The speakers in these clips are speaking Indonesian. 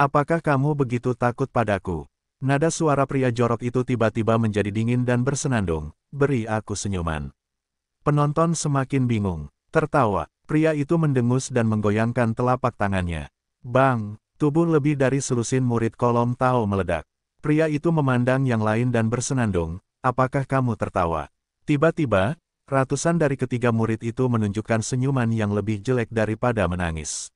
Apakah kamu begitu takut padaku? Nada suara pria jorok itu tiba-tiba menjadi dingin dan bersenandung. Beri aku senyuman. Penonton semakin bingung. Tertawa, pria itu mendengus dan menggoyangkan telapak tangannya. Bang, tubuh lebih dari selusin murid kolom tahu meledak. Pria itu memandang yang lain dan bersenandung, apakah kamu tertawa? Tiba-tiba, ratusan dari ketiga murid itu menunjukkan senyuman yang lebih jelek daripada menangis.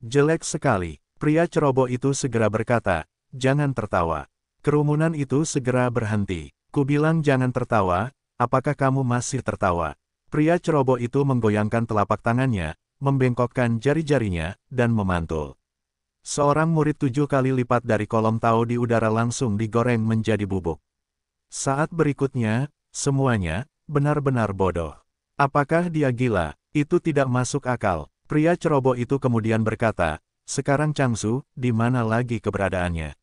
Jelek sekali, Pria ceroboh itu segera berkata, jangan tertawa. Kerumunan itu segera berhenti. Kubilang jangan tertawa, apakah kamu masih tertawa? Pria ceroboh itu menggoyangkan telapak tangannya, membengkokkan jari-jarinya, dan memantul. Seorang murid tujuh kali lipat dari kolom tahu di udara langsung digoreng menjadi bubuk. Saat berikutnya, semuanya, benar-benar bodoh. Apakah dia gila? Itu tidak masuk akal. Pria ceroboh itu kemudian berkata, sekarang Changsu, di mana lagi keberadaannya?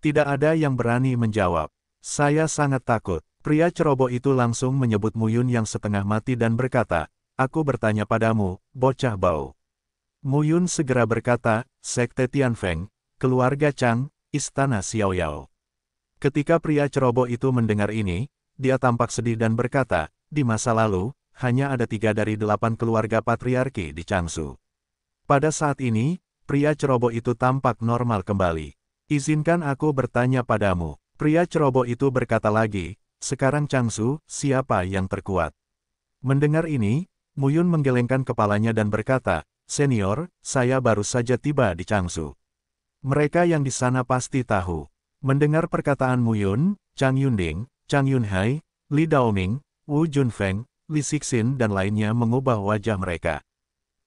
Tidak ada yang berani menjawab. Saya sangat takut. Pria ceroboh itu langsung menyebut Muyun yang setengah mati dan berkata, Aku bertanya padamu, bocah bau. Muyun segera berkata, Sekte Tianfeng, keluarga Chang, Istana Xiaoyao. Ketika pria ceroboh itu mendengar ini, dia tampak sedih dan berkata, di masa lalu, hanya ada tiga dari delapan keluarga patriarki di Changsu. Pada saat ini, pria ceroboh itu tampak normal kembali. Izinkan aku bertanya padamu. Pria ceroboh itu berkata lagi, sekarang Changsu, siapa yang terkuat? Mendengar ini, Muyun menggelengkan kepalanya dan berkata, Senior, saya baru saja tiba di Changsu. Mereka yang di sana pasti tahu. Mendengar perkataan Muyun, Chang Yunding, Chang Yunhai, Li Daoming, Wu Junfeng, Li Sixin dan lainnya mengubah wajah mereka.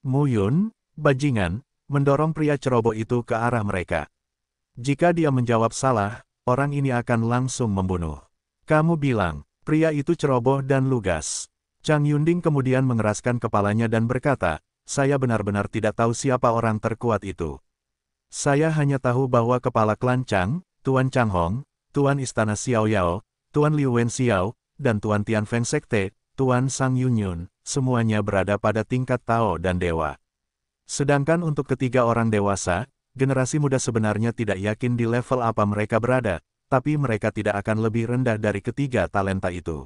Muyun, bajingan, mendorong pria ceroboh itu ke arah mereka. Jika dia menjawab salah, orang ini akan langsung membunuh. Kamu bilang, pria itu ceroboh dan lugas. Chang Yunding kemudian mengeraskan kepalanya dan berkata, saya benar-benar tidak tahu siapa orang terkuat itu. Saya hanya tahu bahwa kepala klan Chang, Tuan Chang Hong, Tuan Istana Xiao Yao, Tuan Liu Wen Xiao, dan Tuan Tian Feng Sekte, Tuan Sang Yun Yun, semuanya berada pada tingkat Tao dan Dewa. Sedangkan untuk ketiga orang dewasa, generasi muda sebenarnya tidak yakin di level apa mereka berada, tapi mereka tidak akan lebih rendah dari ketiga talenta itu.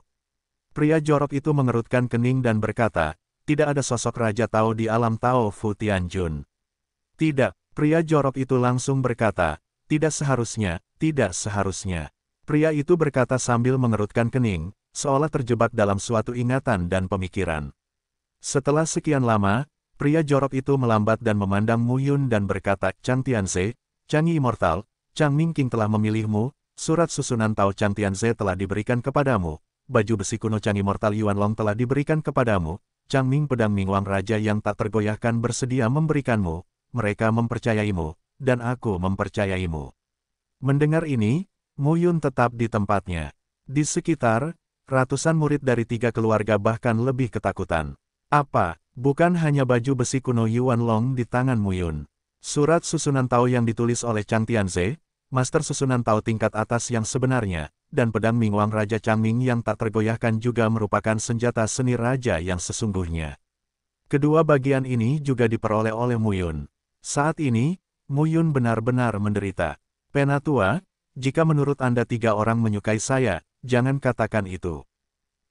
Pria jorok itu mengerutkan kening dan berkata, tidak ada sosok Raja Tao di alam Tao Fu Tianjun. Tidak, pria jorok itu langsung berkata, tidak seharusnya, tidak seharusnya. Pria itu berkata sambil mengerutkan kening, seolah terjebak dalam suatu ingatan dan pemikiran. Setelah sekian lama, Pria jorok itu melambat dan memandang Mu Yun dan berkata, Chang Tianze, Chang Yi Immortal, Chang Mingqing telah memilihmu, surat susunan Tao Chang Tianze telah diberikan kepadamu, baju besi kuno Chang Immortal Yuan Long telah diberikan kepadamu, Chang Ming pedang Ming Wang Raja yang tak tergoyahkan bersedia memberikanmu, mereka mempercayaimu, dan aku mempercayaimu. Mendengar ini, Mu Yun tetap di tempatnya. Di sekitar, ratusan murid dari tiga keluarga bahkan lebih ketakutan. Apa, Bukan hanya baju besi kuno Yuan Long di tangan Mu Yun, Surat susunan Tao yang ditulis oleh Chang Tianze, master susunan Tao tingkat atas yang sebenarnya, dan pedang Ming Wang Raja Ming yang tak tergoyahkan juga merupakan senjata seni raja yang sesungguhnya. Kedua bagian ini juga diperoleh oleh Mu Yun. Saat ini, Mu Yun benar-benar menderita. Penatua, jika menurut Anda tiga orang menyukai saya, jangan katakan itu.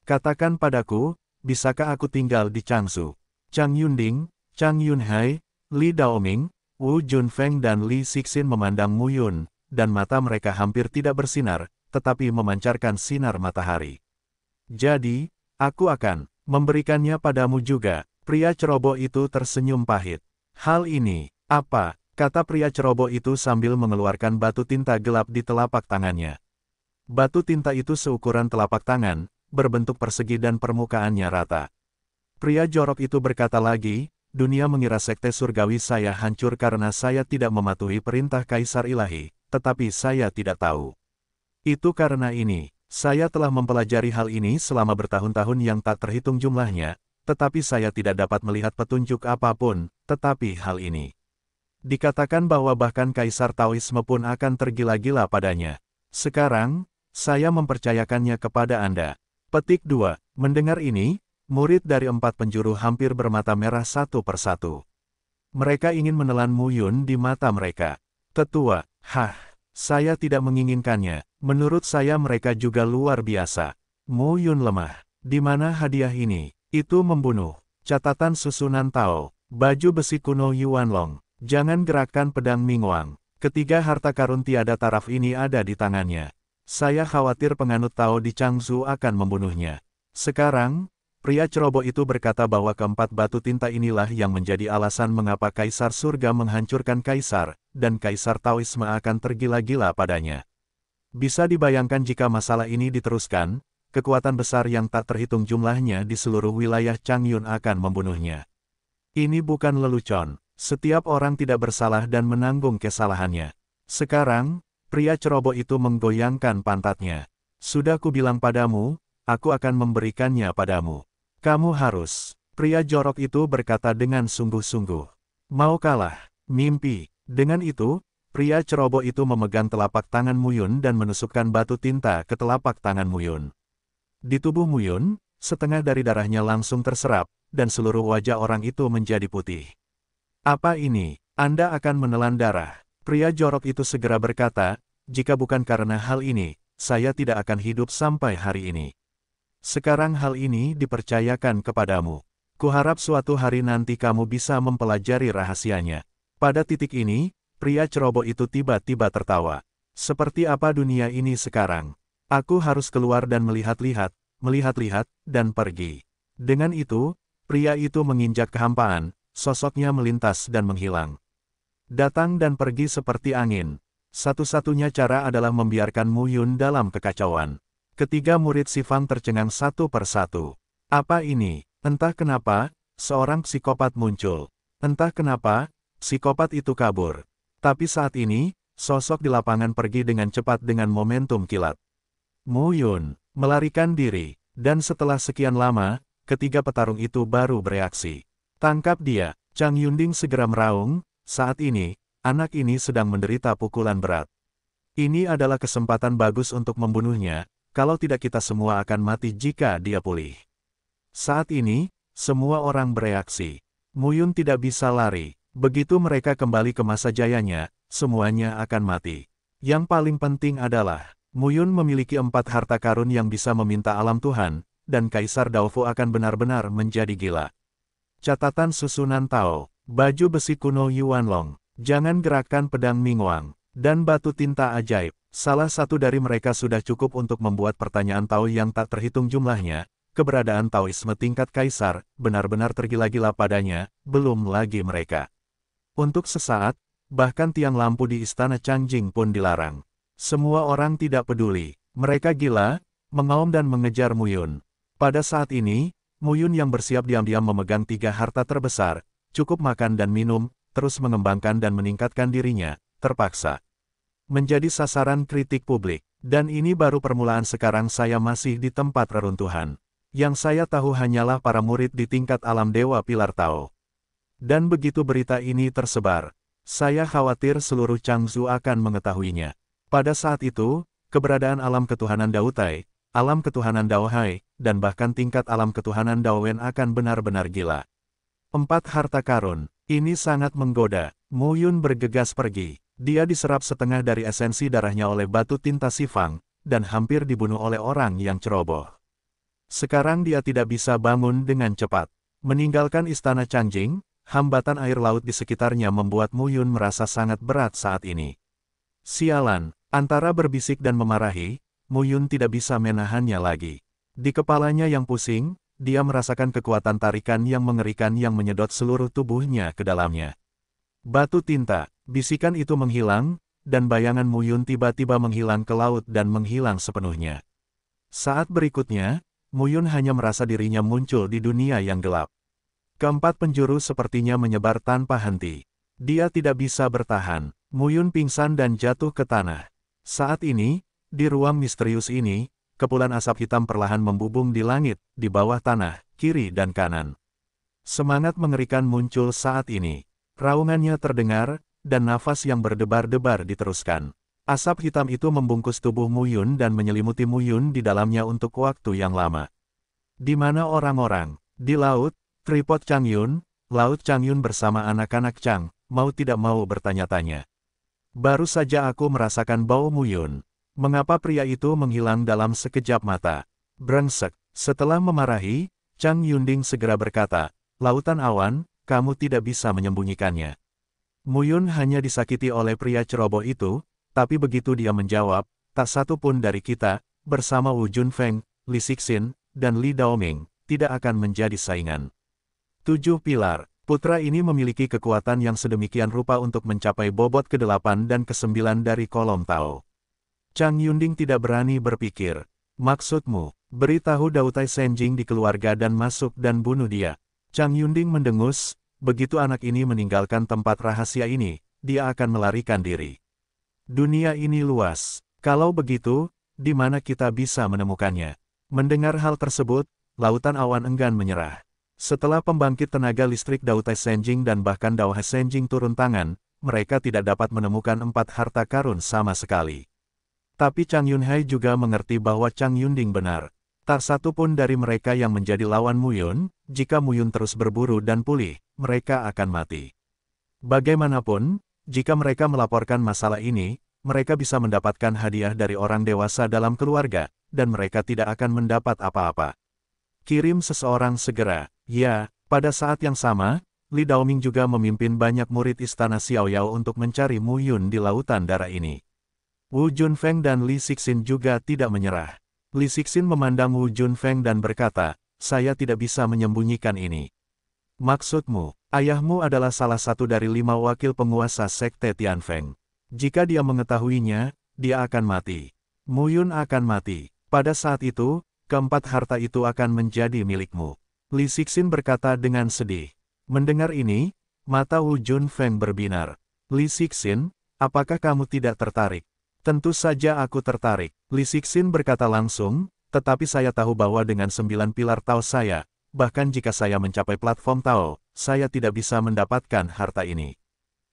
Katakan padaku, bisakah aku tinggal di Changsu? Chang Yunding, Chang Yunhai, Li Daoming, Wu Junfeng dan Li Sixin memandang Mu Yun, dan mata mereka hampir tidak bersinar, tetapi memancarkan sinar matahari. Jadi, aku akan memberikannya padamu juga, pria ceroboh itu tersenyum pahit. Hal ini, apa, kata pria ceroboh itu sambil mengeluarkan batu tinta gelap di telapak tangannya. Batu tinta itu seukuran telapak tangan, berbentuk persegi dan permukaannya rata. Pria jorok itu berkata lagi, dunia mengira sekte surgawi saya hancur karena saya tidak mematuhi perintah Kaisar Ilahi, tetapi saya tidak tahu. Itu karena ini, saya telah mempelajari hal ini selama bertahun-tahun yang tak terhitung jumlahnya, tetapi saya tidak dapat melihat petunjuk apapun, tetapi hal ini. Dikatakan bahwa bahkan Kaisar Taoisme pun akan tergila-gila padanya. Sekarang, saya mempercayakannya kepada Anda. Petik 2. Mendengar ini, Murid dari empat penjuru hampir bermata merah satu persatu. Mereka ingin menelan Mu Yun di mata mereka. Tetua, hah, saya tidak menginginkannya. Menurut saya mereka juga luar biasa. Mu Yun lemah. Di mana hadiah ini? Itu membunuh. Catatan susunan Tao. Baju besi kuno Yuan Long. Jangan gerakkan pedang Mingwang. Ketiga harta karun tiada taraf ini ada di tangannya. Saya khawatir penganut Tao di Changzu akan membunuhnya. Sekarang, Pria ceroboh itu berkata bahwa keempat batu tinta inilah yang menjadi alasan mengapa Kaisar Surga menghancurkan Kaisar, dan Kaisar Taoisme akan tergila-gila padanya. Bisa dibayangkan jika masalah ini diteruskan, kekuatan besar yang tak terhitung jumlahnya di seluruh wilayah Changyun akan membunuhnya. Ini bukan lelucon, setiap orang tidak bersalah dan menanggung kesalahannya. Sekarang, pria ceroboh itu menggoyangkan pantatnya. Sudah kubilang padamu, aku akan memberikannya padamu. Kamu harus. Pria jorok itu berkata dengan sungguh-sungguh. Mau kalah, mimpi. Dengan itu, pria ceroboh itu memegang telapak tangan Muyun dan menusukkan batu tinta ke telapak tangan Muyun. Di tubuh Muyun, setengah dari darahnya langsung terserap, dan seluruh wajah orang itu menjadi putih. Apa ini? Anda akan menelan darah. Pria jorok itu segera berkata, jika bukan karena hal ini, saya tidak akan hidup sampai hari ini. Sekarang hal ini dipercayakan kepadamu. Kuharap suatu hari nanti kamu bisa mempelajari rahasianya. Pada titik ini, pria ceroboh itu tiba-tiba tertawa. Seperti apa dunia ini sekarang? Aku harus keluar dan melihat-lihat, melihat-lihat, dan pergi. Dengan itu, pria itu menginjak kehampaan, sosoknya melintas dan menghilang. Datang dan pergi seperti angin. Satu-satunya cara adalah membiarkan Muyun dalam kekacauan. Ketiga murid Sivan tercengang satu persatu. Apa ini? Entah kenapa, seorang psikopat muncul. Entah kenapa, psikopat itu kabur. Tapi saat ini, sosok di lapangan pergi dengan cepat dengan momentum kilat. Mu Yun, melarikan diri, dan setelah sekian lama, ketiga petarung itu baru bereaksi. Tangkap dia, Chang Yunding segera meraung, saat ini, anak ini sedang menderita pukulan berat. Ini adalah kesempatan bagus untuk membunuhnya, kalau tidak kita semua akan mati jika dia pulih. Saat ini, semua orang bereaksi. Muyun tidak bisa lari. Begitu mereka kembali ke masa jayanya, semuanya akan mati. Yang paling penting adalah, Muyun memiliki empat harta karun yang bisa meminta alam Tuhan, dan Kaisar Daofu akan benar-benar menjadi gila. Catatan susunan Tao, baju besi kuno Yuanlong, jangan gerakan pedang Mingwang. Dan batu tinta ajaib, salah satu dari mereka sudah cukup untuk membuat pertanyaan Tao yang tak terhitung jumlahnya, keberadaan Taoisme tingkat kaisar, benar-benar tergila-gila padanya, belum lagi mereka. Untuk sesaat, bahkan tiang lampu di istana Changjing pun dilarang. Semua orang tidak peduli, mereka gila, mengaum dan mengejar Muyun. Pada saat ini, Muyun yang bersiap diam-diam memegang tiga harta terbesar, cukup makan dan minum, terus mengembangkan dan meningkatkan dirinya, terpaksa menjadi sasaran kritik publik. Dan ini baru permulaan sekarang saya masih di tempat reruntuhan. Yang saya tahu hanyalah para murid di tingkat alam dewa Pilar Tao. Dan begitu berita ini tersebar, saya khawatir seluruh Changzu akan mengetahuinya. Pada saat itu, keberadaan alam ketuhanan Dautai, alam ketuhanan Daohai, dan bahkan tingkat alam ketuhanan Daowen akan benar-benar gila. empat Harta karun, ini sangat menggoda. Mu Yun bergegas pergi. Dia diserap setengah dari esensi darahnya oleh batu tinta sifang, dan hampir dibunuh oleh orang yang ceroboh. Sekarang dia tidak bisa bangun dengan cepat. Meninggalkan istana Chanjing, hambatan air laut di sekitarnya membuat Mu Yun merasa sangat berat saat ini. Sialan, antara berbisik dan memarahi, Mu Yun tidak bisa menahannya lagi. Di kepalanya yang pusing, dia merasakan kekuatan tarikan yang mengerikan yang menyedot seluruh tubuhnya ke dalamnya. Batu tinta, Bisikan itu menghilang, dan bayangan Muyun tiba-tiba menghilang ke laut dan menghilang sepenuhnya. Saat berikutnya, Muyun hanya merasa dirinya muncul di dunia yang gelap. Keempat penjuru sepertinya menyebar tanpa henti. Dia tidak bisa bertahan. Muyun pingsan dan jatuh ke tanah. Saat ini, di ruang misterius ini, kepulan asap hitam perlahan membubung di langit, di bawah tanah, kiri dan kanan. Semangat mengerikan muncul saat ini. Raungannya terdengar, dan nafas yang berdebar-debar diteruskan. Asap hitam itu membungkus tubuh Muyun dan menyelimuti Muyun di dalamnya untuk waktu yang lama. Di mana orang-orang? Di laut, tripod Changyun, laut Changyun bersama anak-anak Chang, mau tidak mau bertanya-tanya. Baru saja aku merasakan bau Muyun. Mengapa pria itu menghilang dalam sekejap mata? Brengsek, setelah memarahi, Chang Yunding segera berkata, Lautan awan, kamu tidak bisa menyembunyikannya. Muyun hanya disakiti oleh pria ceroboh itu, tapi begitu dia menjawab, tak satu pun dari kita, bersama Wu Junfeng, Li Sixin, dan Li Daoming, tidak akan menjadi saingan. Tujuh Pilar Putra ini memiliki kekuatan yang sedemikian rupa untuk mencapai bobot ke-8 dan ke-9 dari kolom Tao. Chang Yunding tidak berani berpikir. Maksudmu, beritahu Dautai Senjing di keluarga dan masuk dan bunuh dia. Chang Yunding mendengus, begitu anak ini meninggalkan tempat rahasia ini, dia akan melarikan diri. Dunia ini luas. Kalau begitu, di mana kita bisa menemukannya? Mendengar hal tersebut, Lautan Awan enggan menyerah. Setelah pembangkit tenaga listrik Daute Senjing dan bahkan Dauhe Senjing turun tangan, mereka tidak dapat menemukan empat harta karun sama sekali. Tapi Chang Yunhai juga mengerti bahwa Chang Yun Ding benar. Tak satu pun dari mereka yang menjadi lawan Muyun, jika Muyun terus berburu dan pulih, mereka akan mati. Bagaimanapun, jika mereka melaporkan masalah ini, mereka bisa mendapatkan hadiah dari orang dewasa dalam keluarga, dan mereka tidak akan mendapat apa-apa. Kirim seseorang segera, ya, pada saat yang sama, Li Daoming juga memimpin banyak murid istana Xiaoyao untuk mencari Mu Yun di lautan darah ini. Wu Junfeng dan Li Sixin juga tidak menyerah. Li Sixin memandang Wu Junfeng dan berkata, saya tidak bisa menyembunyikan ini. Maksudmu, ayahmu adalah salah satu dari lima wakil penguasa Sekte Tianfeng. Jika dia mengetahuinya, dia akan mati. Mu Yun akan mati. Pada saat itu, keempat harta itu akan menjadi milikmu. Li Sixin berkata dengan sedih. Mendengar ini, mata Wu Junfeng berbinar. Li Sixin, apakah kamu tidak tertarik? Tentu saja aku tertarik, Li Sixin berkata langsung, tetapi saya tahu bahwa dengan sembilan pilar Tao saya, bahkan jika saya mencapai platform Tao, saya tidak bisa mendapatkan harta ini.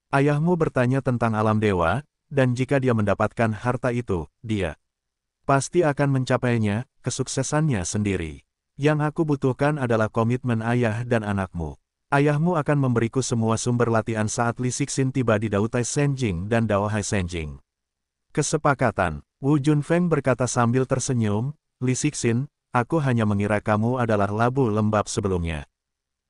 Ayahmu bertanya tentang alam dewa, dan jika dia mendapatkan harta itu, dia pasti akan mencapainya, kesuksesannya sendiri. Yang aku butuhkan adalah komitmen ayah dan anakmu. Ayahmu akan memberiku semua sumber latihan saat Li Sixin tiba di Daotai Senjing dan Dao Hai Senjing. Kesepakatan, Wu Junfeng berkata sambil tersenyum, Li Sixin, aku hanya mengira kamu adalah labu lembab sebelumnya.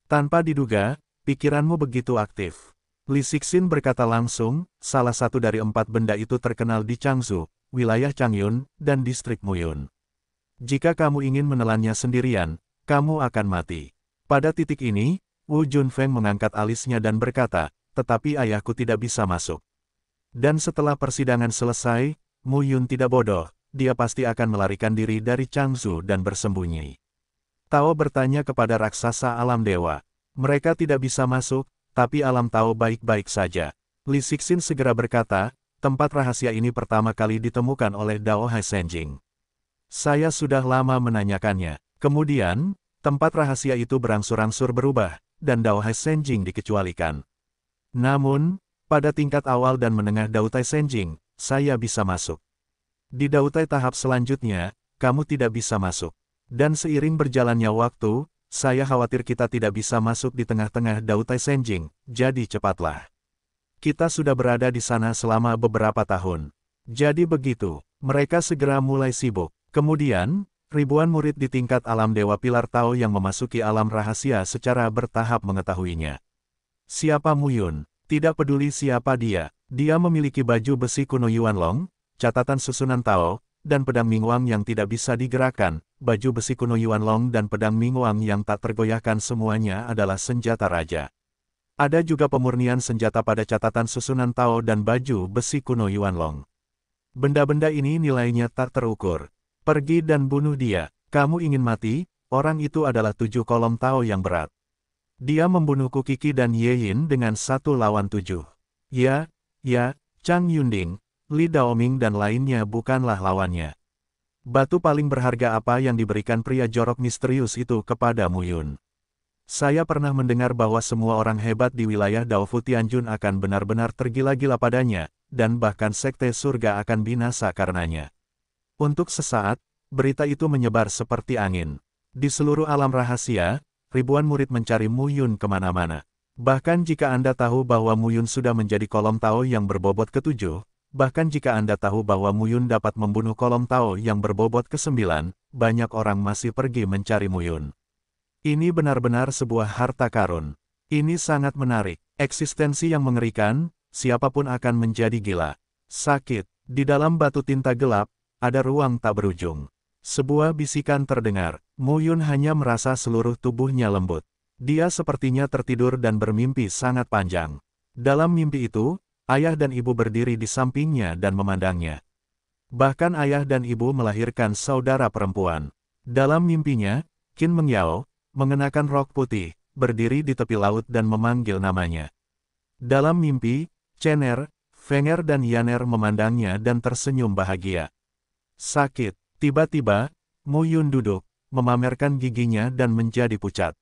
Tanpa diduga, pikiranmu begitu aktif. Li Sixin berkata langsung, salah satu dari empat benda itu terkenal di Changzhou, wilayah Changyun, dan distrik Muyun. Jika kamu ingin menelannya sendirian, kamu akan mati. Pada titik ini, Wu Junfeng mengangkat alisnya dan berkata, tetapi ayahku tidak bisa masuk. Dan setelah persidangan selesai, Mu Yun tidak bodoh, dia pasti akan melarikan diri dari Changzu dan bersembunyi. Tao bertanya kepada raksasa alam dewa. Mereka tidak bisa masuk, tapi alam Tao baik-baik saja. Li Sixin segera berkata, tempat rahasia ini pertama kali ditemukan oleh Dao Hai Senjing. Saya sudah lama menanyakannya. Kemudian, tempat rahasia itu berangsur-angsur berubah, dan Dao Hai Senjing dikecualikan. Namun, pada tingkat awal dan menengah Dautai Senjing, saya bisa masuk. Di Dautai tahap selanjutnya, kamu tidak bisa masuk. Dan seiring berjalannya waktu, saya khawatir kita tidak bisa masuk di tengah-tengah Dautai Senjing, jadi cepatlah. Kita sudah berada di sana selama beberapa tahun. Jadi begitu, mereka segera mulai sibuk. Kemudian, ribuan murid di tingkat alam Dewa Pilar Tao yang memasuki alam rahasia secara bertahap mengetahuinya. Siapa Muyun? Tidak peduli siapa dia, dia memiliki baju besi kuno Yuan Long, catatan susunan Tao, dan pedang Mingwang yang tidak bisa digerakkan. Baju besi kuno Yuan Long dan pedang Mingwang yang tak tergoyahkan semuanya adalah senjata raja. Ada juga pemurnian senjata pada catatan susunan Tao dan baju besi kuno Yuan Long. Benda-benda ini nilainya tak terukur. Pergi dan bunuh dia. Kamu ingin mati? Orang itu adalah tujuh kolom Tao yang berat. Dia membunuh Kukiki dan Ye Yin dengan satu lawan tujuh. Ya, ya, Chang Yunding, Li Daoming dan lainnya bukanlah lawannya. Batu paling berharga apa yang diberikan pria jorok misterius itu kepada Mu Yun? Saya pernah mendengar bahwa semua orang hebat di wilayah Daofu Tianjun akan benar-benar tergila-gila padanya, dan bahkan sekte surga akan binasa karenanya. Untuk sesaat, berita itu menyebar seperti angin. Di seluruh alam rahasia, ribuan murid mencari Mu Yun kemana-mana. Bahkan jika Anda tahu bahwa Mu Yun sudah menjadi kolom Tao yang berbobot ketujuh, bahkan jika Anda tahu bahwa Mu Yun dapat membunuh kolom Tao yang berbobot kesembilan, banyak orang masih pergi mencari Mu Yun. Ini benar-benar sebuah harta karun. Ini sangat menarik. Eksistensi yang mengerikan, siapapun akan menjadi gila. Sakit. Di dalam batu tinta gelap, ada ruang tak berujung. Sebuah bisikan terdengar. Muyun hanya merasa seluruh tubuhnya lembut. Dia sepertinya tertidur dan bermimpi sangat panjang. Dalam mimpi itu, ayah dan ibu berdiri di sampingnya dan memandangnya. Bahkan ayah dan ibu melahirkan saudara perempuan. Dalam mimpinya, Kin Mengyao, mengenakan rok putih, berdiri di tepi laut dan memanggil namanya. Dalam mimpi, Chener, Fenger dan Yaner memandangnya dan tersenyum bahagia. Sakit, tiba-tiba, Muyun duduk, memamerkan giginya dan menjadi pucat.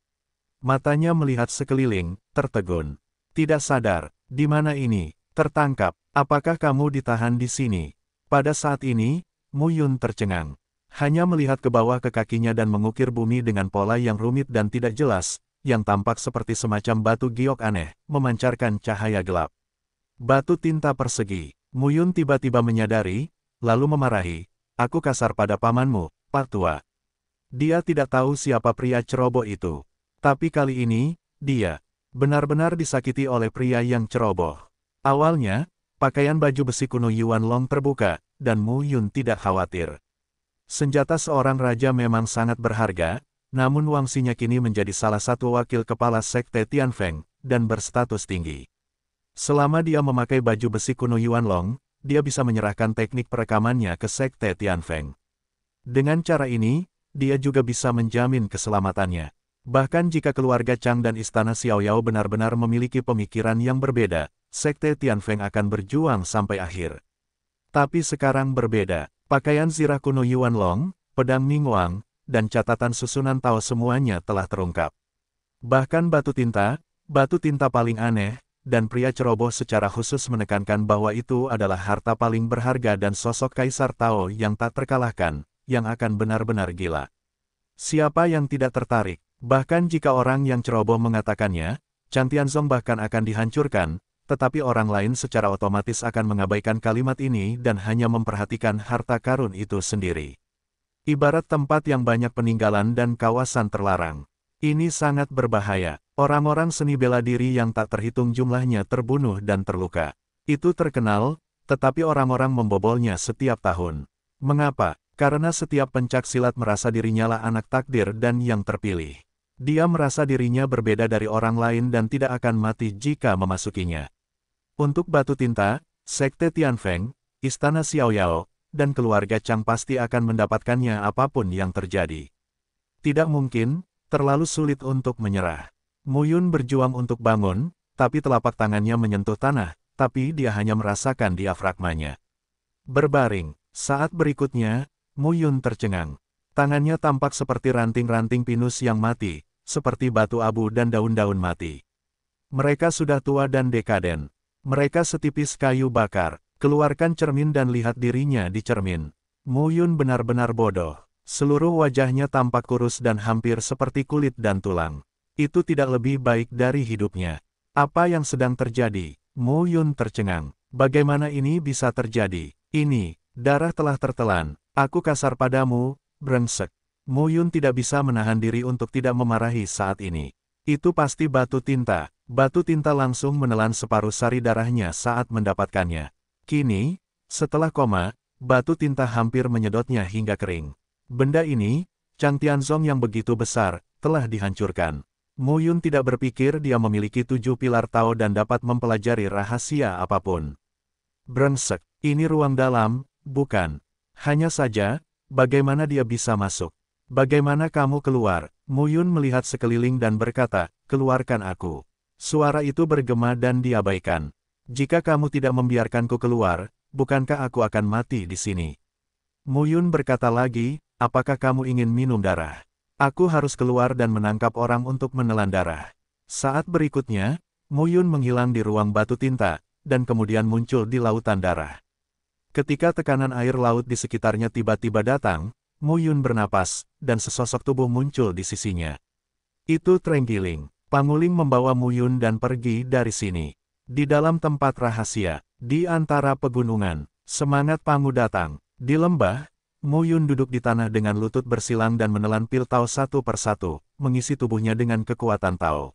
Matanya melihat sekeliling, tertegun. Tidak sadar, di mana ini, tertangkap, apakah kamu ditahan di sini? Pada saat ini, Muyun tercengang. Hanya melihat ke bawah ke kakinya dan mengukir bumi dengan pola yang rumit dan tidak jelas, yang tampak seperti semacam batu giok aneh, memancarkan cahaya gelap. Batu tinta persegi, Muyun tiba-tiba menyadari, lalu memarahi, aku kasar pada pamanmu, Pak Tua. Dia tidak tahu siapa pria ceroboh itu. Tapi kali ini, dia benar-benar disakiti oleh pria yang ceroboh. Awalnya, pakaian baju besi kuno Yuan Long terbuka, dan Mu Yun tidak khawatir. Senjata seorang raja memang sangat berharga, namun Wang Sinya kini menjadi salah satu wakil kepala Sekte Tian Feng, dan berstatus tinggi. Selama dia memakai baju besi kuno Yuan Long, dia bisa menyerahkan teknik perekamannya ke Sekte Tian Feng. Dengan cara ini, dia juga bisa menjamin keselamatannya. Bahkan jika keluarga Chang dan istana Xiaoyao benar-benar memiliki pemikiran yang berbeda, Sekte Tianfeng akan berjuang sampai akhir. Tapi sekarang berbeda. Pakaian zirah kuno Yuan Long, pedang Mingwang, dan catatan susunan Tao semuanya telah terungkap. Bahkan batu tinta, batu tinta paling aneh, dan pria ceroboh secara khusus menekankan bahwa itu adalah harta paling berharga dan sosok Kaisar Tao yang tak terkalahkan, yang akan benar-benar gila. Siapa yang tidak tertarik, bahkan jika orang yang ceroboh mengatakannya, Tianzong bahkan akan dihancurkan, tetapi orang lain secara otomatis akan mengabaikan kalimat ini dan hanya memperhatikan harta karun itu sendiri. Ibarat tempat yang banyak peninggalan dan kawasan terlarang. Ini sangat berbahaya. Orang-orang seni bela diri yang tak terhitung jumlahnya terbunuh dan terluka. Itu terkenal, tetapi orang-orang membobolnya setiap tahun. Mengapa? karena setiap pencak silat merasa dirinya lah anak takdir dan yang terpilih. Dia merasa dirinya berbeda dari orang lain dan tidak akan mati jika memasukinya. Untuk batu tinta, Sekte Tianfeng, Istana Xiaoyao, dan keluarga Chang pasti akan mendapatkannya apapun yang terjadi. Tidak mungkin, terlalu sulit untuk menyerah. Muyun berjuang untuk bangun, tapi telapak tangannya menyentuh tanah, tapi dia hanya merasakan diafragmanya. Berbaring, saat berikutnya, Muyun tercengang. Tangannya tampak seperti ranting-ranting pinus yang mati, seperti batu abu dan daun-daun mati. Mereka sudah tua dan dekaden. Mereka setipis kayu bakar, keluarkan cermin dan lihat dirinya di cermin. Muyun benar-benar bodoh. Seluruh wajahnya tampak kurus dan hampir seperti kulit dan tulang. Itu tidak lebih baik dari hidupnya. Apa yang sedang terjadi? Muyun tercengang. Bagaimana ini bisa terjadi? Ini, darah telah tertelan, Aku kasar padamu, brengsek. Mu Yun tidak bisa menahan diri untuk tidak memarahi saat ini. Itu pasti batu tinta. Batu tinta langsung menelan separuh sari darahnya saat mendapatkannya. Kini, setelah koma, batu tinta hampir menyedotnya hingga kering. Benda ini, Chang Tianzong yang begitu besar, telah dihancurkan. Mu Yun tidak berpikir dia memiliki tujuh pilar Tao dan dapat mempelajari rahasia apapun. Brengsek, ini ruang dalam, bukan. Hanya saja, bagaimana dia bisa masuk? Bagaimana kamu keluar? Muyun melihat sekeliling dan berkata, keluarkan aku. Suara itu bergema dan diabaikan. Jika kamu tidak membiarkanku keluar, bukankah aku akan mati di sini? Muyun berkata lagi, apakah kamu ingin minum darah? Aku harus keluar dan menangkap orang untuk menelan darah. Saat berikutnya, Muyun menghilang di ruang batu tinta, dan kemudian muncul di lautan darah. Ketika tekanan air laut di sekitarnya tiba-tiba datang, Mu Yun bernapas, dan sesosok tubuh muncul di sisinya. Itu Trenggiling. Panguling membawa Mu Yun dan pergi dari sini. Di dalam tempat rahasia, di antara pegunungan, semangat Pangu datang. Di lembah, Mu Yun duduk di tanah dengan lutut bersilang dan menelan pil Tao satu persatu, mengisi tubuhnya dengan kekuatan Tao.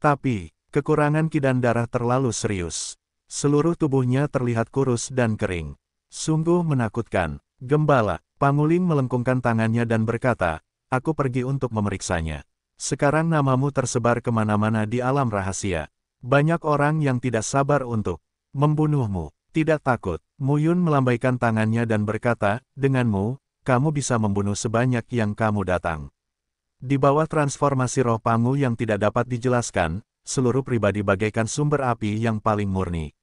Tapi, kekurangan kidan darah terlalu serius. Seluruh tubuhnya terlihat kurus dan kering. Sungguh menakutkan, gembala, Panguling melengkungkan tangannya dan berkata, aku pergi untuk memeriksanya. Sekarang namamu tersebar kemana-mana di alam rahasia. Banyak orang yang tidak sabar untuk membunuhmu, tidak takut. Muyun melambaikan tangannya dan berkata, denganmu, kamu bisa membunuh sebanyak yang kamu datang. Di bawah transformasi roh Pangu yang tidak dapat dijelaskan, seluruh pribadi bagaikan sumber api yang paling murni.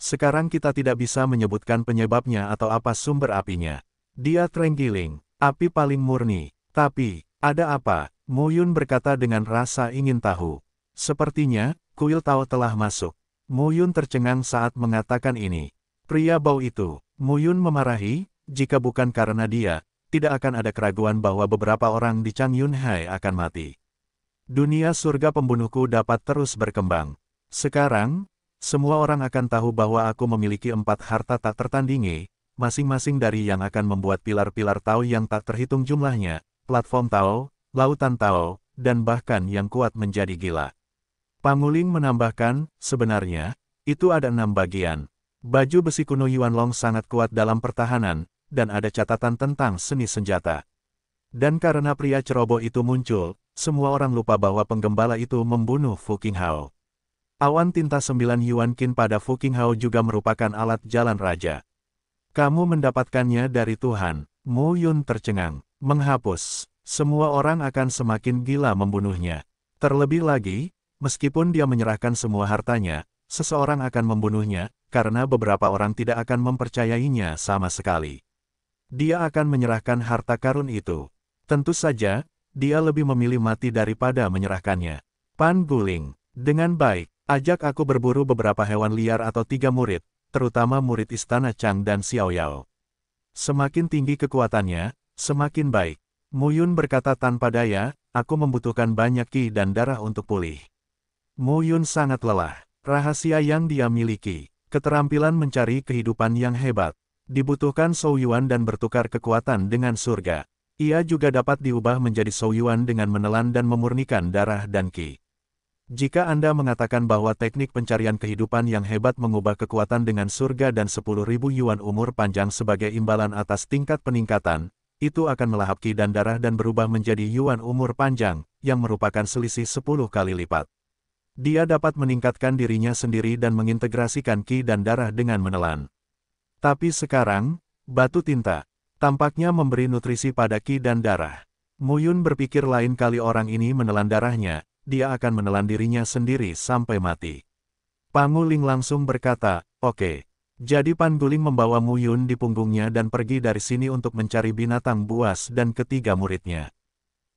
Sekarang kita tidak bisa menyebutkan penyebabnya atau apa sumber apinya. Dia terenggiling, api paling murni. Tapi, ada apa? Mu Yun berkata dengan rasa ingin tahu. Sepertinya, kuil Tao telah masuk. Mu Yun tercengang saat mengatakan ini. Pria bau itu, Mu Yun memarahi, jika bukan karena dia, tidak akan ada keraguan bahwa beberapa orang di Chang Hai akan mati. Dunia surga pembunuhku dapat terus berkembang. Sekarang, semua orang akan tahu bahwa aku memiliki empat harta tak tertandingi, masing-masing dari yang akan membuat pilar-pilar Tao yang tak terhitung jumlahnya, platform Tao, lautan Tao, dan bahkan yang kuat menjadi gila. Panguling menambahkan, sebenarnya, itu ada enam bagian. Baju besi kuno Yuan Long sangat kuat dalam pertahanan, dan ada catatan tentang seni senjata. Dan karena pria ceroboh itu muncul, semua orang lupa bahwa penggembala itu membunuh Fu Hao. Awan tinta sembilan Yuan Qin pada Fuking Hao juga merupakan alat jalan raja. Kamu mendapatkannya dari Tuhan. Mu Yun tercengang. Menghapus. Semua orang akan semakin gila membunuhnya. Terlebih lagi, meskipun dia menyerahkan semua hartanya, seseorang akan membunuhnya, karena beberapa orang tidak akan mempercayainya sama sekali. Dia akan menyerahkan harta karun itu. Tentu saja, dia lebih memilih mati daripada menyerahkannya. Pan Guling. Dengan baik, Ajak aku berburu beberapa hewan liar atau tiga murid, terutama murid istana Chang dan Xiao Yao. Semakin tinggi kekuatannya, semakin baik. Mu Yun berkata tanpa daya, aku membutuhkan banyak ki dan darah untuk pulih. Mu Yun sangat lelah. Rahasia yang dia miliki, keterampilan mencari kehidupan yang hebat, dibutuhkan Yuan dan bertukar kekuatan dengan surga. Ia juga dapat diubah menjadi Yuan dengan menelan dan memurnikan darah dan ki. Jika Anda mengatakan bahwa teknik pencarian kehidupan yang hebat mengubah kekuatan dengan surga dan 10.000 yuan umur panjang sebagai imbalan atas tingkat peningkatan, itu akan melahap ki dan darah dan berubah menjadi yuan umur panjang, yang merupakan selisih 10 kali lipat. Dia dapat meningkatkan dirinya sendiri dan mengintegrasikan ki dan darah dengan menelan. Tapi sekarang, batu tinta tampaknya memberi nutrisi pada ki dan darah. Muyun berpikir lain kali orang ini menelan darahnya, dia akan menelan dirinya sendiri sampai mati. Panguling langsung berkata, Oke. Okay. Jadi Panguling membawa Mu Yun di punggungnya dan pergi dari sini untuk mencari binatang buas dan ketiga muridnya.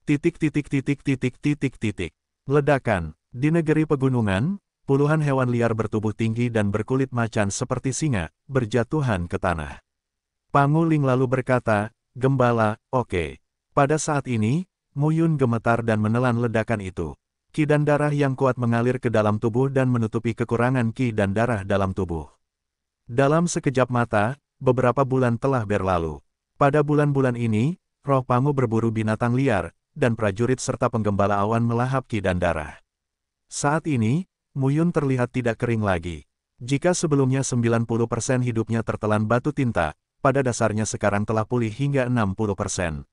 Titik titik titik titik titik titik. Ledakan. Di negeri pegunungan, puluhan hewan liar bertubuh tinggi dan berkulit macan seperti singa, berjatuhan ke tanah. Panguling lalu berkata, Gembala, oke. Okay. Pada saat ini, Mu Yun gemetar dan menelan ledakan itu. Ki dan darah yang kuat mengalir ke dalam tubuh dan menutupi kekurangan ki dan darah dalam tubuh. Dalam sekejap mata, beberapa bulan telah berlalu. Pada bulan-bulan ini, roh Pangu berburu binatang liar, dan prajurit serta penggembala awan melahap ki dan darah. Saat ini, Muyun terlihat tidak kering lagi. Jika sebelumnya 90% hidupnya tertelan batu tinta, pada dasarnya sekarang telah pulih hingga 60%.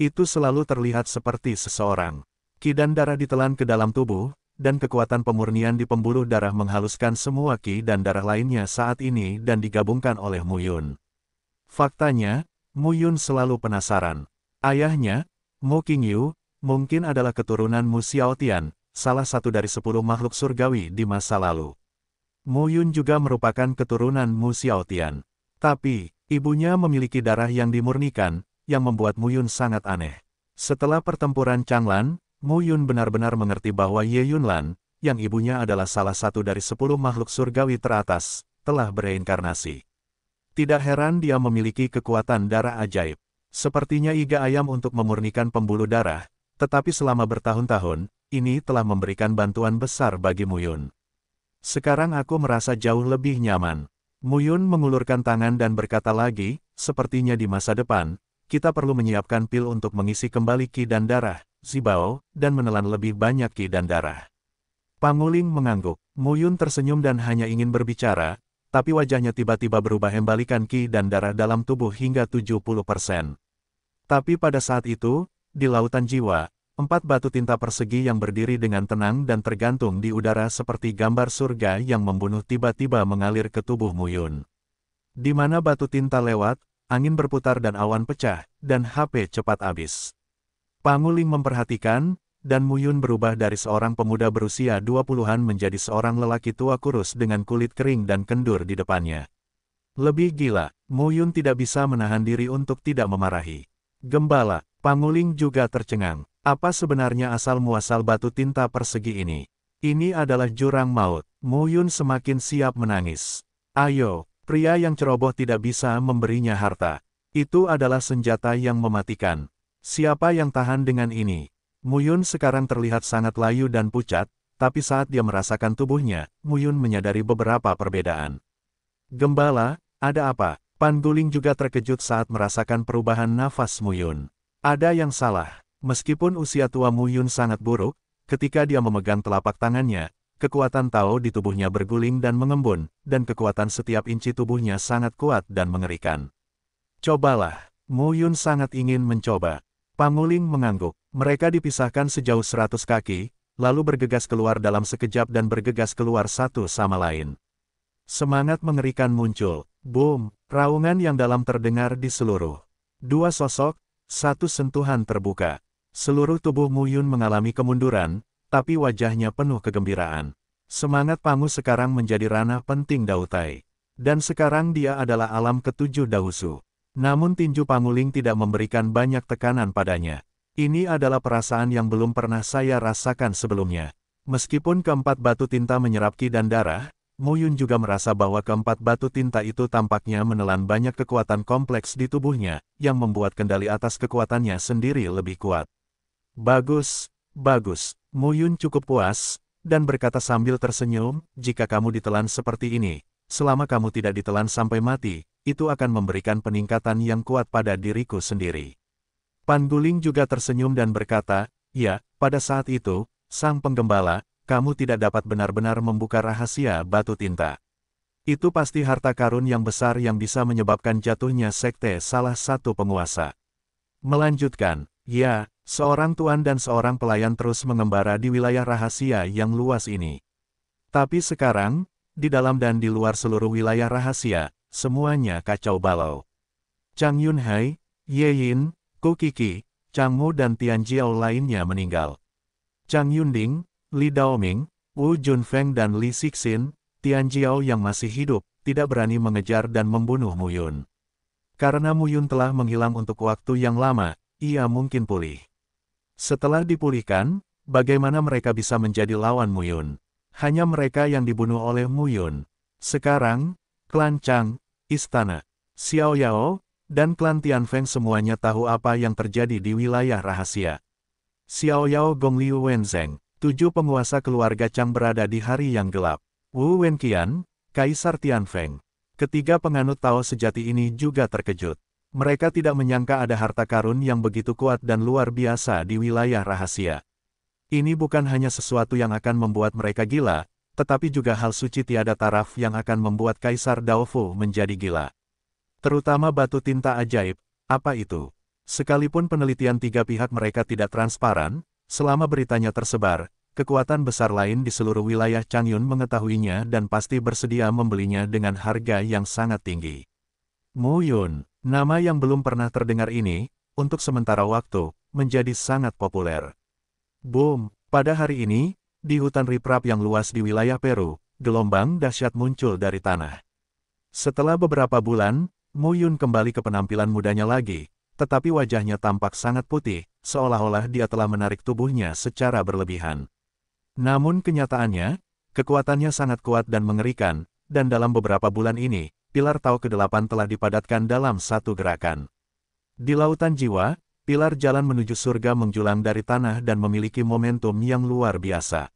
Itu selalu terlihat seperti seseorang. Ki dan darah ditelan ke dalam tubuh, dan kekuatan pemurnian di pembuluh darah menghaluskan semua ki dan darah lainnya saat ini dan digabungkan oleh Muyun. Faktanya, Muyun selalu penasaran. Ayahnya, Mu Yu, mungkin adalah keturunan Mu Xiaotian, salah satu dari sepuluh makhluk surgawi di masa lalu. Mu Yun juga merupakan keturunan Mu Xiaotian. Tapi, ibunya memiliki darah yang dimurnikan, yang membuat Mu Yun sangat aneh. Setelah pertempuran Changlan, Mu Yun benar-benar mengerti bahwa Ye Yun Lan, yang ibunya adalah salah satu dari sepuluh makhluk surgawi teratas, telah bereinkarnasi. Tidak heran dia memiliki kekuatan darah ajaib. Sepertinya iga ayam untuk memurnikan pembuluh darah, tetapi selama bertahun-tahun, ini telah memberikan bantuan besar bagi Muyun. Sekarang aku merasa jauh lebih nyaman. Muyun mengulurkan tangan dan berkata lagi, sepertinya di masa depan, kita perlu menyiapkan pil untuk mengisi kembali ki dan darah, Zibao, dan menelan lebih banyak ki dan darah. Panguling mengangguk, Muyun tersenyum dan hanya ingin berbicara, tapi wajahnya tiba-tiba berubah embalikan ki dan darah dalam tubuh hingga 70%. Tapi pada saat itu, di lautan jiwa, empat batu tinta persegi yang berdiri dengan tenang dan tergantung di udara seperti gambar surga yang membunuh tiba-tiba mengalir ke tubuh Muyun. Di mana batu tinta lewat, angin berputar dan awan pecah, dan HP cepat habis. Panguling memperhatikan, dan Muyun berubah dari seorang pemuda berusia 20-an menjadi seorang lelaki tua kurus dengan kulit kering dan kendur di depannya. Lebih gila, Muyun tidak bisa menahan diri untuk tidak memarahi. Gembala, Panguling juga tercengang. Apa sebenarnya asal-muasal batu tinta persegi ini? Ini adalah jurang maut. Muyun semakin siap menangis. Ayo, pria yang ceroboh tidak bisa memberinya harta. Itu adalah senjata yang mematikan. Siapa yang tahan dengan ini? Muyun sekarang terlihat sangat layu dan pucat, tapi saat dia merasakan tubuhnya, Muyun menyadari beberapa perbedaan. Gembala, ada apa? Pan juga terkejut saat merasakan perubahan nafas Muyun. Ada yang salah. Meskipun usia tua Muyun sangat buruk, ketika dia memegang telapak tangannya, kekuatan Tao di tubuhnya berguling dan mengembun, dan kekuatan setiap inci tubuhnya sangat kuat dan mengerikan. Cobalah, Muyun sangat ingin mencoba. Panguling mengangguk. Mereka dipisahkan sejauh seratus kaki, lalu bergegas keluar dalam sekejap dan bergegas keluar satu sama lain. Semangat mengerikan muncul. Boom, raungan yang dalam terdengar di seluruh. Dua sosok, satu sentuhan terbuka. Seluruh tubuh Muyun mengalami kemunduran, tapi wajahnya penuh kegembiraan. Semangat Pangu sekarang menjadi ranah penting Dautai. Dan sekarang dia adalah alam ketujuh Dausu. Namun tinju Panguling tidak memberikan banyak tekanan padanya. Ini adalah perasaan yang belum pernah saya rasakan sebelumnya. Meskipun keempat batu tinta menyerap ki dan darah, Muyun juga merasa bahwa keempat batu tinta itu tampaknya menelan banyak kekuatan kompleks di tubuhnya, yang membuat kendali atas kekuatannya sendiri lebih kuat. Bagus, bagus, Muyun cukup puas, dan berkata sambil tersenyum, jika kamu ditelan seperti ini, selama kamu tidak ditelan sampai mati, itu akan memberikan peningkatan yang kuat pada diriku sendiri. Panguling juga tersenyum dan berkata, Ya, pada saat itu, Sang Penggembala, kamu tidak dapat benar-benar membuka rahasia batu tinta. Itu pasti harta karun yang besar yang bisa menyebabkan jatuhnya sekte salah satu penguasa. Melanjutkan, ya, seorang tuan dan seorang pelayan terus mengembara di wilayah rahasia yang luas ini. Tapi sekarang, di dalam dan di luar seluruh wilayah rahasia, semuanya kacau balau. Chang Yunhai, Ye Yin, Ku Kiki, Chang Mu dan Tian Jiao lainnya meninggal. Chang Yunding, Li Daoming, Wu Junfeng dan Li Sixin, Tian Jiao yang masih hidup, tidak berani mengejar dan membunuh Mu Yun. Karena Mu Yun telah menghilang untuk waktu yang lama, ia mungkin pulih. Setelah dipulihkan, bagaimana mereka bisa menjadi lawan Mu Yun? Hanya mereka yang dibunuh oleh Mu Yun. Sekarang, klan Chang, istana, Xiao Yao, dan klan Feng semuanya tahu apa yang terjadi di wilayah rahasia. Xiao Yao Gong Liu Wen Zeng, tujuh penguasa keluarga Chang berada di hari yang gelap. Wu Wenqian, Kaisar Tian Feng, Ketiga penganut Tao sejati ini juga terkejut. Mereka tidak menyangka ada harta karun yang begitu kuat dan luar biasa di wilayah rahasia. Ini bukan hanya sesuatu yang akan membuat mereka gila, tetapi juga hal suci tiada taraf yang akan membuat Kaisar Daofu menjadi gila. Terutama batu tinta ajaib, apa itu? Sekalipun penelitian tiga pihak mereka tidak transparan, selama beritanya tersebar, kekuatan besar lain di seluruh wilayah Changyun mengetahuinya dan pasti bersedia membelinya dengan harga yang sangat tinggi. Mu Yun, nama yang belum pernah terdengar ini, untuk sementara waktu, menjadi sangat populer. Boom, pada hari ini, di hutan riprap yang luas di wilayah Peru, gelombang dahsyat muncul dari tanah. Setelah beberapa bulan, Mu Yun kembali ke penampilan mudanya lagi, tetapi wajahnya tampak sangat putih, seolah-olah dia telah menarik tubuhnya secara berlebihan. Namun kenyataannya, kekuatannya sangat kuat dan mengerikan, dan dalam beberapa bulan ini, pilar Tau ke-8 telah dipadatkan dalam satu gerakan. Di lautan jiwa, pilar jalan menuju surga menjulang dari tanah dan memiliki momentum yang luar biasa.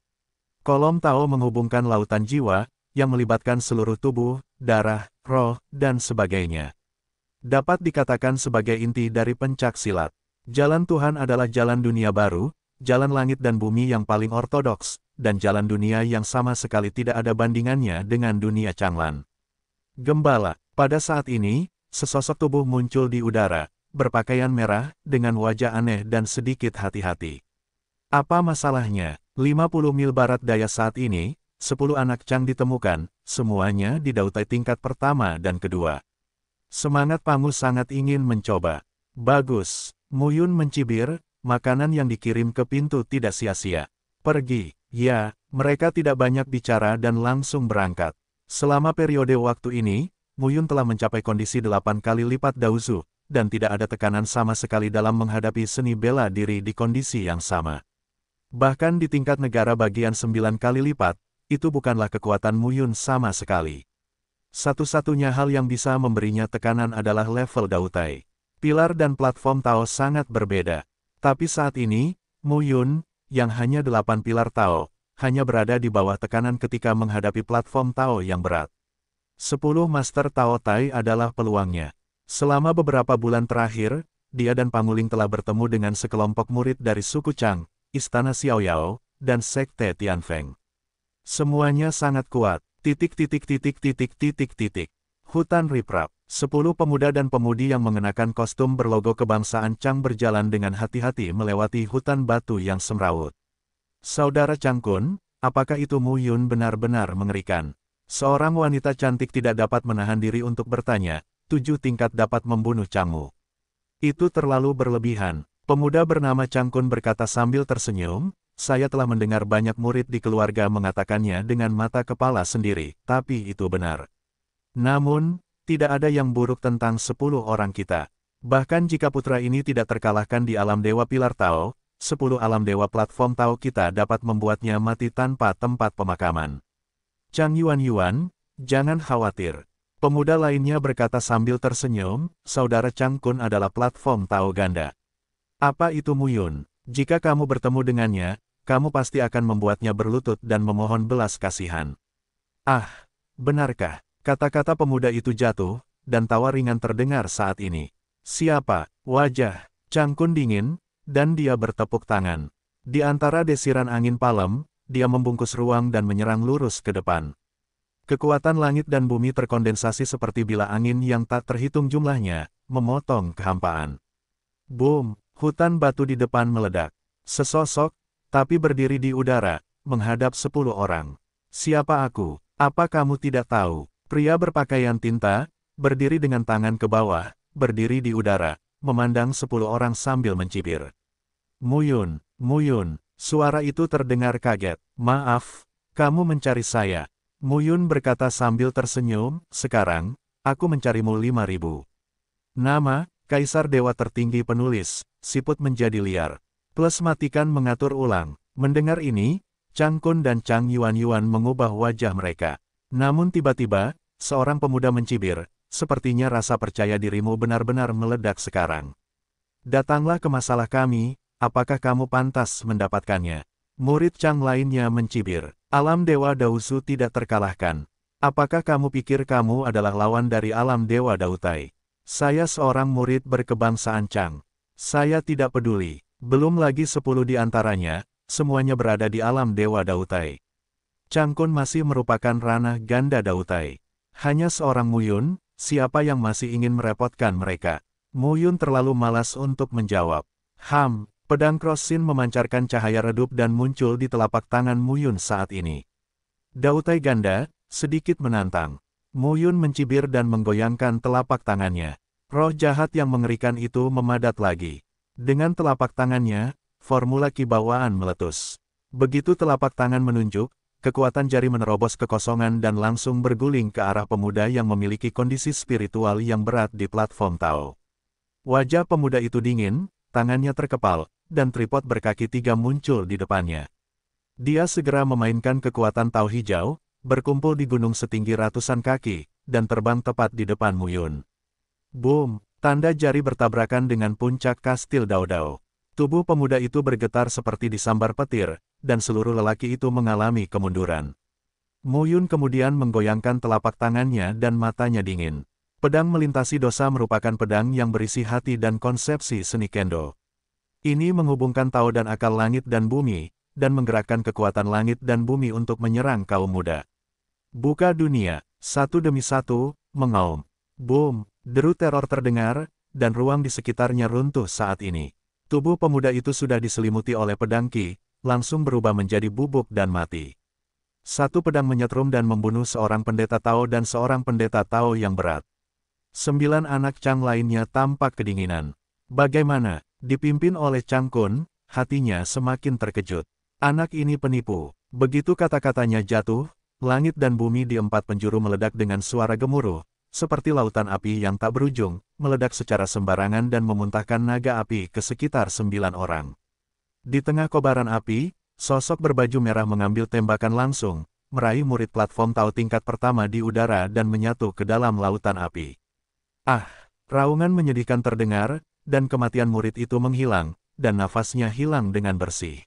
Kolom Tao menghubungkan lautan jiwa, yang melibatkan seluruh tubuh, darah, roh, dan sebagainya. Dapat dikatakan sebagai inti dari pencak silat. Jalan Tuhan adalah jalan dunia baru, jalan langit dan bumi yang paling ortodoks, dan jalan dunia yang sama sekali tidak ada bandingannya dengan dunia Changlan. Gembala, pada saat ini, sesosok tubuh muncul di udara, berpakaian merah, dengan wajah aneh dan sedikit hati-hati. Apa masalahnya? 50 mil barat daya saat ini, 10 anak Chang ditemukan, semuanya di dautai tingkat pertama dan kedua. Semangat Pangu sangat ingin mencoba. Bagus. Muyun mencibir, makanan yang dikirim ke pintu tidak sia-sia. Pergi. Ya, mereka tidak banyak bicara dan langsung berangkat. Selama periode waktu ini, Muyun telah mencapai kondisi delapan kali lipat Dauzu, dan tidak ada tekanan sama sekali dalam menghadapi seni bela diri di kondisi yang sama. Bahkan di tingkat negara bagian sembilan kali lipat, itu bukanlah kekuatan Muyun sama sekali. Satu-satunya hal yang bisa memberinya tekanan adalah level Dautai. Pilar dan platform Tao sangat berbeda. Tapi saat ini, Muyun, yang hanya delapan pilar Tao, hanya berada di bawah tekanan ketika menghadapi platform Tao yang berat. Sepuluh Master Tao Tai adalah peluangnya. Selama beberapa bulan terakhir, dia dan Panguling telah bertemu dengan sekelompok murid dari suku Chang, Istana Xiaoyao, dan Sekte Tianfeng. Semuanya sangat kuat, titik titik titik titik titik titik. Hutan riprap, sepuluh pemuda dan pemudi yang mengenakan kostum berlogo kebangsaan Chang berjalan dengan hati-hati melewati hutan batu yang semrawut. Saudara Chang Kun, apakah itu Mu Yun benar-benar mengerikan? Seorang wanita cantik tidak dapat menahan diri untuk bertanya, tujuh tingkat dapat membunuh Chang Mu. Itu terlalu berlebihan, Pemuda bernama Cangkun berkata sambil tersenyum, saya telah mendengar banyak murid di keluarga mengatakannya dengan mata kepala sendiri, tapi itu benar. Namun, tidak ada yang buruk tentang sepuluh orang kita. Bahkan jika putra ini tidak terkalahkan di alam dewa pilar Tao, sepuluh alam dewa platform Tao kita dapat membuatnya mati tanpa tempat pemakaman. Chang Yuan Yuan, jangan khawatir. Pemuda lainnya berkata sambil tersenyum, saudara Chang Kun adalah platform Tao Ganda. Apa itu Muyun? Jika kamu bertemu dengannya, kamu pasti akan membuatnya berlutut dan memohon belas kasihan. Ah, benarkah? Kata-kata pemuda itu jatuh, dan tawa ringan terdengar saat ini. Siapa? Wajah, cangkun dingin, dan dia bertepuk tangan. Di antara desiran angin palem, dia membungkus ruang dan menyerang lurus ke depan. Kekuatan langit dan bumi terkondensasi seperti bila angin yang tak terhitung jumlahnya, memotong kehampaan. Boom! Hutan batu di depan meledak. Sesosok, tapi berdiri di udara, menghadap sepuluh orang. Siapa aku? Apa kamu tidak tahu? Pria berpakaian tinta, berdiri dengan tangan ke bawah, berdiri di udara, memandang sepuluh orang sambil mencibir. Muyun, Muyun, suara itu terdengar kaget. Maaf, kamu mencari saya. Muyun berkata sambil tersenyum, sekarang, aku mencarimu lima ribu. Nama, Kaisar Dewa Tertinggi Penulis, Siput menjadi liar. Plus matikan mengatur ulang. Mendengar ini, Chang Kun dan Chang Yuan Yuan mengubah wajah mereka. Namun tiba-tiba, seorang pemuda mencibir, sepertinya rasa percaya dirimu benar-benar meledak sekarang. Datanglah ke masalah kami, apakah kamu pantas mendapatkannya? Murid Chang lainnya mencibir. Alam Dewa Dausu tidak terkalahkan. Apakah kamu pikir kamu adalah lawan dari alam Dewa Dautai? Saya seorang murid berkebangsaan Chang. Saya tidak peduli. Belum lagi sepuluh di antaranya, semuanya berada di alam Dewa Dautai. Chang Kun masih merupakan ranah ganda Dautai. Hanya seorang Muyun, siapa yang masih ingin merepotkan mereka? Muyun terlalu malas untuk menjawab. Ham, pedang Crossin memancarkan cahaya redup dan muncul di telapak tangan Muyun saat ini. Dautai ganda, sedikit menantang. Muyun mencibir dan menggoyangkan telapak tangannya. Roh jahat yang mengerikan itu memadat lagi. Dengan telapak tangannya, formula kibawaan meletus. Begitu telapak tangan menunjuk, kekuatan jari menerobos kekosongan dan langsung berguling ke arah pemuda yang memiliki kondisi spiritual yang berat di platform Tao. Wajah pemuda itu dingin, tangannya terkepal, dan tripod berkaki tiga muncul di depannya. Dia segera memainkan kekuatan Tao hijau, berkumpul di gunung setinggi ratusan kaki, dan terbang tepat di depan Muyun. Boom! Tanda jari bertabrakan dengan puncak kastil Daudau. Tubuh pemuda itu bergetar seperti disambar petir, dan seluruh lelaki itu mengalami kemunduran. Muyun kemudian menggoyangkan telapak tangannya dan matanya dingin. Pedang melintasi dosa merupakan pedang yang berisi hati dan konsepsi seni kendo. Ini menghubungkan Tao dan akal langit dan bumi, dan menggerakkan kekuatan langit dan bumi untuk menyerang kaum muda. Buka dunia, satu demi satu, mengaum. Boom, deru teror terdengar, dan ruang di sekitarnya runtuh saat ini. Tubuh pemuda itu sudah diselimuti oleh pedang Ki, langsung berubah menjadi bubuk dan mati. Satu pedang menyetrum dan membunuh seorang pendeta Tao dan seorang pendeta Tao yang berat. Sembilan anak Chang lainnya tampak kedinginan. Bagaimana, dipimpin oleh Chang Kun, hatinya semakin terkejut. Anak ini penipu. Begitu kata-katanya jatuh, langit dan bumi di empat penjuru meledak dengan suara gemuruh, seperti lautan api yang tak berujung, meledak secara sembarangan dan memuntahkan naga api ke sekitar sembilan orang. Di tengah kobaran api, sosok berbaju merah mengambil tembakan langsung, meraih murid platform tahu tingkat pertama di udara dan menyatu ke dalam lautan api. Ah, raungan menyedihkan terdengar, dan kematian murid itu menghilang, dan nafasnya hilang dengan bersih.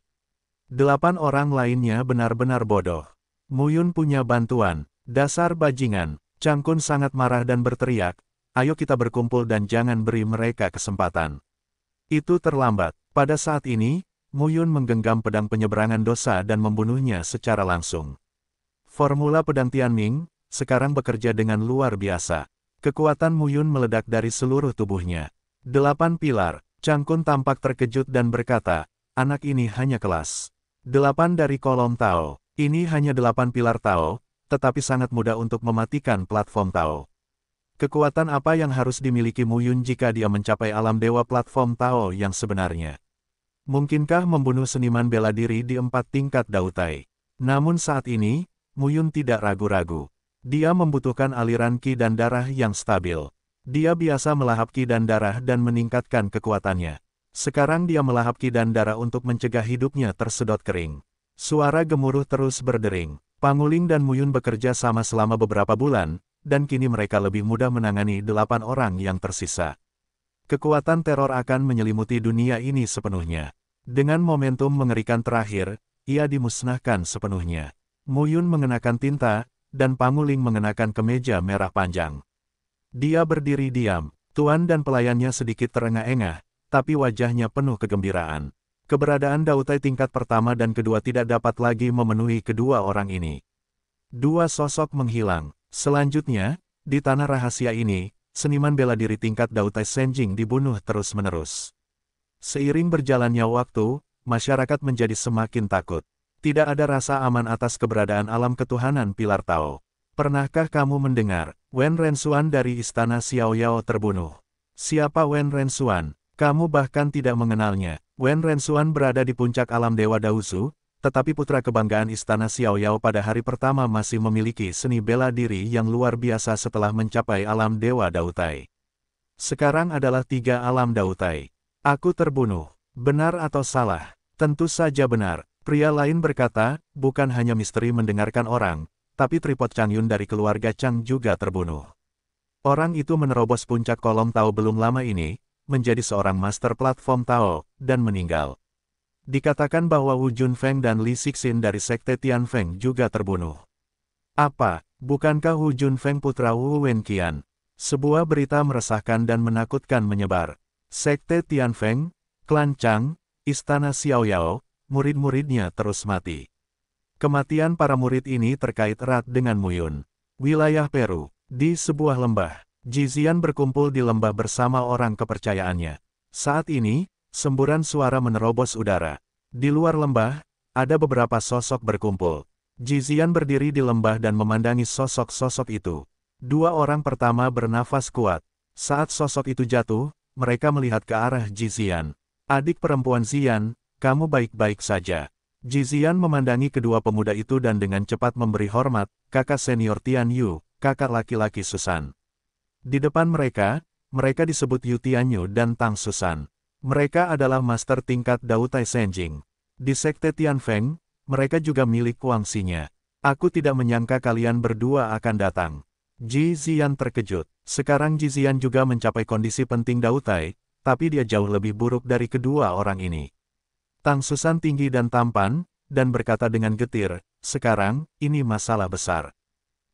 Delapan orang lainnya benar-benar bodoh. Muyun punya bantuan, dasar bajingan, Cangkun sangat marah dan berteriak, ayo kita berkumpul dan jangan beri mereka kesempatan. Itu terlambat, pada saat ini, Muyun menggenggam pedang penyeberangan dosa dan membunuhnya secara langsung. Formula pedang Tianming, sekarang bekerja dengan luar biasa. Kekuatan Muyun meledak dari seluruh tubuhnya. Delapan pilar, Cangkun tampak terkejut dan berkata, anak ini hanya kelas 8 dari kolom Tao. Ini hanya 8 pilar Tao, tetapi sangat mudah untuk mematikan platform Tao. Kekuatan apa yang harus dimiliki Mu Yun jika dia mencapai alam dewa platform Tao yang sebenarnya? Mungkinkah membunuh seniman bela diri di empat tingkat Dautai? Namun saat ini, Mu Yun tidak ragu-ragu. Dia membutuhkan aliran ki dan darah yang stabil. Dia biasa melahap ki dan darah dan meningkatkan kekuatannya. Sekarang dia melahap kidan darah untuk mencegah hidupnya tersedot kering. Suara gemuruh terus berdering. Panguling dan Muyun bekerja sama selama beberapa bulan, dan kini mereka lebih mudah menangani delapan orang yang tersisa. Kekuatan teror akan menyelimuti dunia ini sepenuhnya. Dengan momentum mengerikan terakhir, ia dimusnahkan sepenuhnya. Muyun mengenakan tinta, dan Panguling mengenakan kemeja merah panjang. Dia berdiri diam, tuan dan pelayannya sedikit terengah-engah, tapi wajahnya penuh kegembiraan. Keberadaan Dautai tingkat pertama dan kedua tidak dapat lagi memenuhi kedua orang ini. Dua sosok menghilang. Selanjutnya, di tanah rahasia ini, seniman bela diri tingkat Dautai Senjing dibunuh terus-menerus. Seiring berjalannya waktu, masyarakat menjadi semakin takut. Tidak ada rasa aman atas keberadaan alam ketuhanan Pilar Tao. Pernahkah kamu mendengar, Wen Rensuan dari Istana Xiaoyao terbunuh? Siapa Wen Rensuan? Kamu bahkan tidak mengenalnya. Wen Rensuan berada di puncak alam Dewa Dausu, tetapi putra kebanggaan Istana Xiao Yao pada hari pertama masih memiliki seni bela diri yang luar biasa setelah mencapai alam Dewa Dautai. Sekarang adalah tiga alam Dautai. Aku terbunuh. Benar atau salah? Tentu saja benar. Pria lain berkata, bukan hanya misteri mendengarkan orang, tapi tripod Chang Yun dari keluarga Chang juga terbunuh. Orang itu menerobos puncak kolom tahu belum lama ini, menjadi seorang master platform Tao, dan meninggal. Dikatakan bahwa Wu Junfeng dan Li Sixin dari Sekte Tianfeng juga terbunuh. Apa, bukankah Wu Junfeng putra Wu Wenqian? Sebuah berita meresahkan dan menakutkan menyebar. Sekte Tianfeng, Klan Chang, Istana Xiaoyao, murid-muridnya terus mati. Kematian para murid ini terkait erat dengan Muyun, wilayah Peru, di sebuah lembah. Jizian berkumpul di lembah bersama orang kepercayaannya. Saat ini, semburan suara menerobos udara. Di luar lembah, ada beberapa sosok berkumpul. Jizian berdiri di lembah dan memandangi sosok-sosok itu. Dua orang pertama bernafas kuat. Saat sosok itu jatuh, mereka melihat ke arah Jizian. Adik perempuan Zian, kamu baik-baik saja. Jizian memandangi kedua pemuda itu dan dengan cepat memberi hormat, kakak senior Tian Yu, kakak laki-laki Susan. Di depan mereka, mereka disebut Yu Tianyu dan Tang Susan. Mereka adalah master tingkat Dao Senjing. Di Sekte Tianfeng, mereka juga milik Kuang Aku tidak menyangka kalian berdua akan datang. Ji Zian terkejut. Sekarang Ji Zian juga mencapai kondisi penting Dautai, tapi dia jauh lebih buruk dari kedua orang ini. Tang Susan tinggi dan tampan, dan berkata dengan getir, sekarang, ini masalah besar.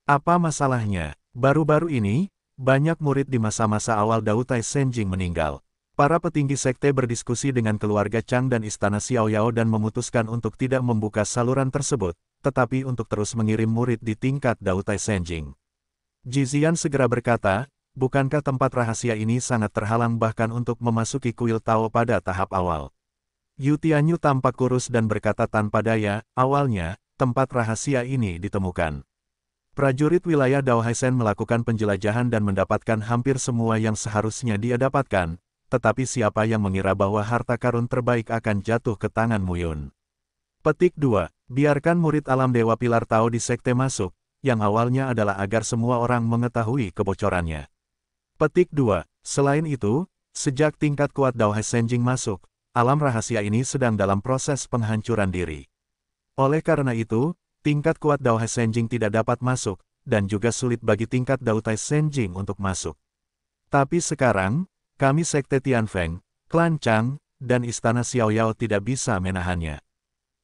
Apa masalahnya? Baru-baru ini, banyak murid di masa-masa awal Daotai Senjing meninggal. Para petinggi sekte berdiskusi dengan keluarga Chang dan istana Xiaoyao dan memutuskan untuk tidak membuka saluran tersebut, tetapi untuk terus mengirim murid di tingkat Daotai Senjing. Jizian segera berkata, bukankah tempat rahasia ini sangat terhalang bahkan untuk memasuki kuil Tao pada tahap awal. Yutianyu tampak kurus dan berkata tanpa daya, awalnya, tempat rahasia ini ditemukan. Prajurit wilayah Dao Haisen melakukan penjelajahan dan mendapatkan hampir semua yang seharusnya dia dapatkan, tetapi siapa yang mengira bahwa harta karun terbaik akan jatuh ke tangan Muyun. Petik 2. Biarkan murid alam Dewa Pilar Tao di Sekte masuk, yang awalnya adalah agar semua orang mengetahui kebocorannya. Petik 2. Selain itu, sejak tingkat kuat Haisen Jing masuk, alam rahasia ini sedang dalam proses penghancuran diri. Oleh karena itu, tingkat kuat Dao Senjing tidak dapat masuk, dan juga sulit bagi tingkat Dao Tai Senjing untuk masuk. Tapi sekarang, kami Sekte Tianfeng, Klan Chang, dan Istana Xiaoyao tidak bisa menahannya.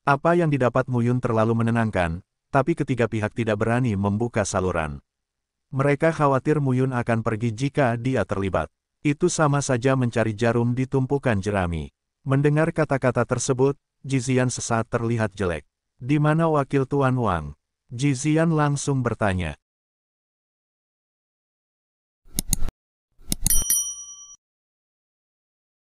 Apa yang didapat Mu Yun terlalu menenangkan, tapi ketiga pihak tidak berani membuka saluran. Mereka khawatir Mu Yun akan pergi jika dia terlibat. Itu sama saja mencari jarum di tumpukan jerami. Mendengar kata-kata tersebut, Jizian sesaat terlihat jelek. Di mana wakil Tuan Wang? Jizian langsung bertanya.